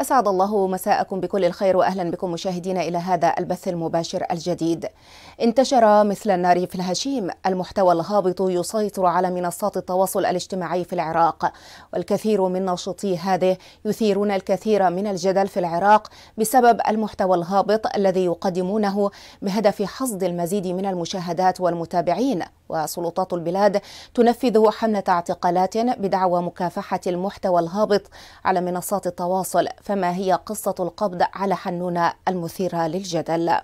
أسعد الله مساءكم بكل الخير وأهلا بكم مشاهدينا إلى هذا البث المباشر الجديد انتشر مثل النار في الهشيم المحتوى الهابط يسيطر على منصات التواصل الاجتماعي في العراق والكثير من ناشطي هذه يثيرون الكثير من الجدل في العراق بسبب المحتوى الهابط الذي يقدمونه بهدف حصد المزيد من المشاهدات والمتابعين وسلطات البلاد تنفذ حملة اعتقالات بدعوى مكافحة المحتوى الهابط على منصات التواصل فما هي قصة القبض على حنونة المثيرة للجدل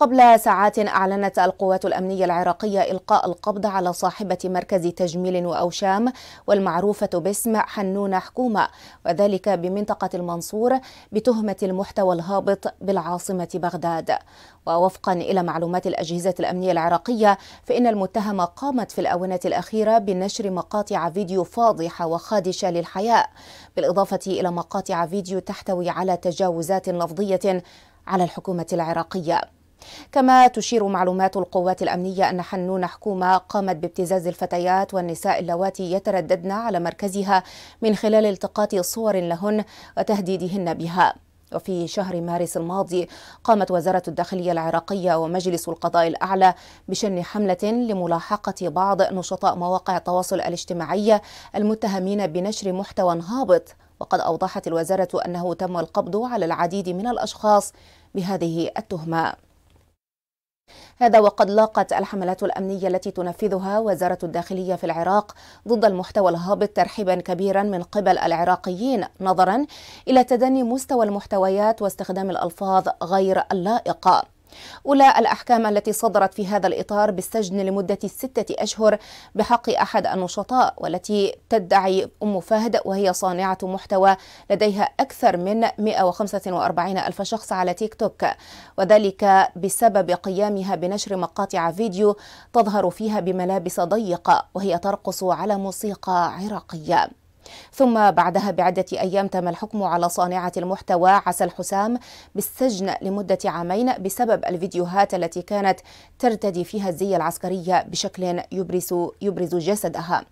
قبل ساعات أعلنت القوات الأمنية العراقية إلقاء القبض على صاحبة مركز تجميل وأوشام والمعروفة باسم حنون حكومة وذلك بمنطقة المنصور بتهمة المحتوى الهابط بالعاصمة بغداد ووفقا إلى معلومات الأجهزة الأمنية العراقية فإن المتهمة قامت في الآونة الأخيرة بنشر مقاطع فيديو فاضحة وخادشة للحياء بالإضافة إلى مقاطع فيديو تحتوي على تجاوزات لفظية على الحكومة العراقية كما تشير معلومات القوات الأمنية أن حنون حكومة قامت بابتزاز الفتيات والنساء اللواتي يترددن على مركزها من خلال التقاط صور لهن وتهديدهن بها وفي شهر مارس الماضي قامت وزارة الداخلية العراقية ومجلس القضاء الأعلى بشن حملة لملاحقة بعض نشطاء مواقع التواصل الاجتماعي المتهمين بنشر محتوى هابط وقد أوضحت الوزارة أنه تم القبض على العديد من الأشخاص بهذه التهمة هذا وقد لاقت الحملات الأمنية التي تنفذها وزارة الداخلية في العراق ضد المحتوى الهابط ترحيبا كبيرا من قبل العراقيين نظرا إلى تدني مستوى المحتويات واستخدام الألفاظ غير اللائقة أولى الأحكام التي صدرت في هذا الإطار بالسجن لمدة ستة أشهر بحق أحد النشطاء والتي تدعي أم فهد وهي صانعة محتوى لديها أكثر من 145 ألف شخص على تيك توك وذلك بسبب قيامها بنشر مقاطع فيديو تظهر فيها بملابس ضيقة وهي ترقص على موسيقى عراقية ثم بعدها بعدة أيام تم الحكم على صانعة المحتوى عسل حسام بالسجن لمدة عامين بسبب الفيديوهات التي كانت ترتدي فيها الزي العسكرية بشكل يبرز, يبرز جسدها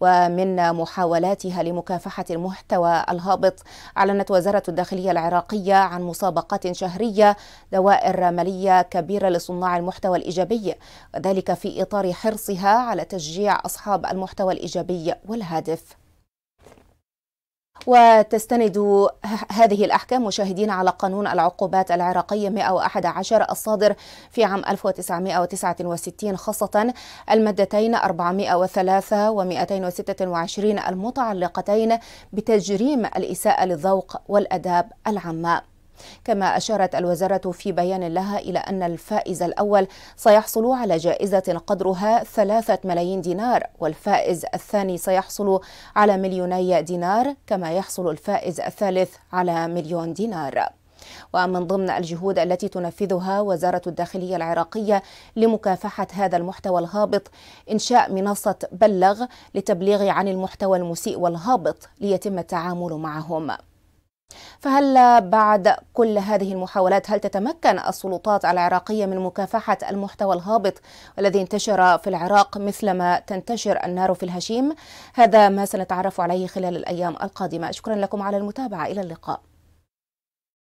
ومن محاولاتها لمكافحة المحتوى الهابط أعلنت وزارة الداخلية العراقية عن مسابقات شهرية دوائر مالية كبيرة لصناع المحتوى الإيجابي وذلك في إطار حرصها على تشجيع أصحاب المحتوى الإيجابي والهادف وتستند هذه الأحكام مشاهدين على قانون العقوبات العراقي 111 الصادر في عام 1969 خاصة المادتين 403 و 226 المتعلقتين بتجريم الإساءة للذوق والأداب العامة كما أشارت الوزارة في بيان لها إلى أن الفائز الأول سيحصل على جائزة قدرها ثلاثة ملايين دينار والفائز الثاني سيحصل على مليوني دينار كما يحصل الفائز الثالث على مليون دينار ومن ضمن الجهود التي تنفذها وزارة الداخلية العراقية لمكافحة هذا المحتوى الهابط إنشاء منصة بلغ لتبليغ عن المحتوى المسيء والهابط ليتم التعامل معهم فهل بعد كل هذه المحاولات هل تتمكن السلطات العراقية من مكافحة المحتوى الهابط الذي انتشر في العراق مثلما تنتشر النار في الهشيم هذا ما سنتعرف عليه خلال الأيام القادمة شكرا لكم على المتابعة إلى اللقاء